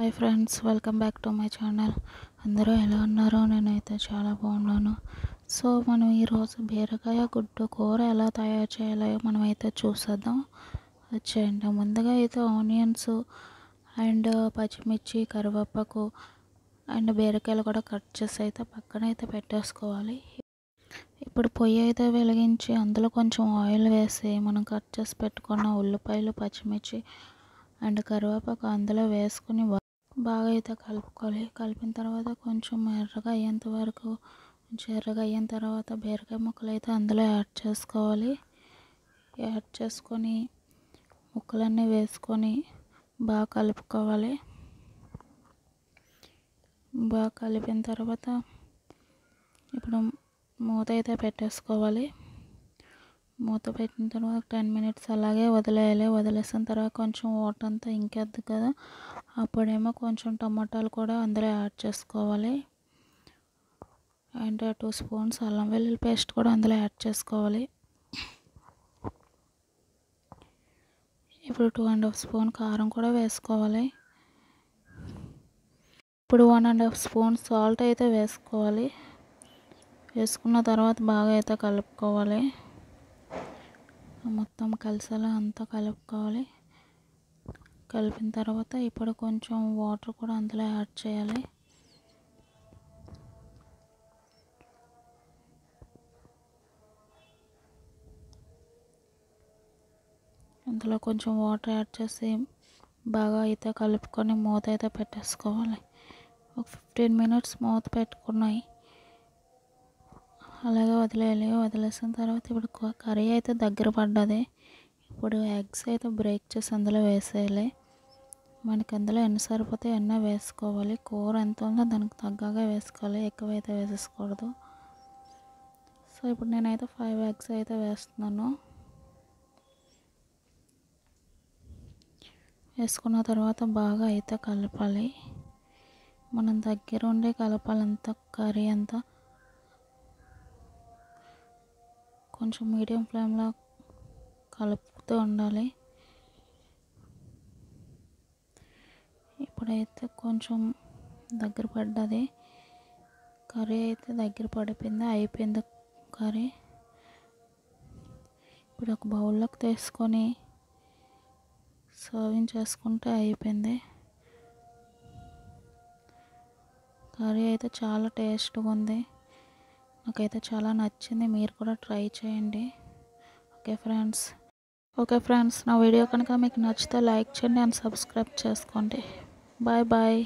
hi friends welcome back to my channel అందరూ ఎలా ఉన్నారో నేనైతే చాలా బాగున్నాను సో మనం ఈరోజు బీరకాయ గుడ్డు కూర ఎలా తయారు చేయాలో మనమైతే చూసేద్దాం వచ్చేయండి ముందుగా అయితే ఆనియన్స్ అండ్ పచ్చిమిర్చి కరివేపాకు అండ్ బీరకాయలు కూడా కట్ చేసి అయితే పక్కన అయితే పెట్టేసుకోవాలి ఇప్పుడు పొయ్యి అయితే వెలిగించి అందులో కొంచెం ఆయిల్ వేసి మనం కట్ చేసి పెట్టుకున్న ఉల్లిపాయలు పచ్చిమిర్చి అండ్ కరివేపాకు అందులో వేసుకుని బాగా అయితే కలుపుకోవాలి కలిపిన తర్వాత కొంచెం ఎర్రగా అయ్యేంత వరకు కొంచెం ఎర్రగా అయిన తర్వాత బీరకాయ ముక్కలు అయితే అందులో యాడ్ చేసుకోవాలి యాడ్ చేసుకొని ముక్కలన్నీ వేసుకొని బాగా కలుపుకోవాలి బాగా కలిపిన తర్వాత ఇప్పుడు మూత అయితే పెట్టేసుకోవాలి మూత పెట్టిన తర్వాత టెన్ మినిట్స్ అలాగే వదిలేయాలి వదిలేసిన తర్వాత కొంచెం వాటర్ అంతా ఇంకేద్ది కదా అప్పుడేమో కొంచెం టమాటాలు కూడా అందులో యాడ్ చేసుకోవాలి అండ్ టూ స్పూన్స్ అల్లం వెల్లుల్లి పేస్ట్ కూడా అందులో యాడ్ చేసుకోవాలి ఇప్పుడు టూ అండ్ హాఫ్ స్పూన్ కారం కూడా వేసుకోవాలి ఇప్పుడు one and half spoon salt అయితే వేసుకోవాలి వేసుకున్న తర్వాత బాగా అయితే కలుపుకోవాలి మొత్తం కలిసేలా అంతా కలుపుకోవాలి కలిపిన తర్వాత ఇప్పుడు కొంచెం వాటర్ కూడా అందులో యాడ్ చేయాలి అందులో కొంచెం వాటర్ యాడ్ చేసి బాగా అయితే కలుపుకొని మూత అయితే పెట్టేసుకోవాలి ఒక ఫిఫ్టీన్ మినిట్స్ మూత పెట్టుకున్నాయి అలాగే వదిలేయాలి వదిలేసిన తర్వాత ఇప్పుడు కర్రీ అయితే దగ్గర పడ్డది ఇప్పుడు ఎగ్స్ అయితే బ్రేక్ చేసి అందులో వేసేయాలి మనకి అందులో ఎన్ని సరిపోతే ఎన్న వేసుకోవాలి కూర ఎంత ఉందో దానికి తగ్గగా వేసుకోవాలి ఎక్కువైతే వేసేసుకూడదు సో ఇప్పుడు నేనైతే ఫైవ్ ఎగ్స్ అయితే వేస్తున్నాను వేసుకున్న తర్వాత బాగా అయితే కలపాలి మనం దగ్గర కలపాలి అంతా కర్రీ అంతా కొంచెం మీడియం ఫ్లేమ్లో కలుపుతూ ఉండాలి ఇప్పుడైతే కొంచెం దగ్గర పడ్డది కర్రీ అయితే దగ్గర పడిపోయింది అయిపోయింది కర్రీ ఇప్పుడు ఒక బౌల్లోకి తీసుకొని సర్వింగ్ చేసుకుంటే అయిపోయింది కర్రీ అయితే చాలా టేస్ట్గా ఉంది నాకైతే చాలా నచ్చింది మీరు కూడా ట్రై చేయండి ఓకే ఫ్రెండ్స్ ఓకే ఫ్రెండ్స్ నా వీడియో కనుక మీకు నచ్చితే లైక్ చేయండి అండ్ సబ్స్క్రైబ్ చేసుకోండి బాయ్ బాయ్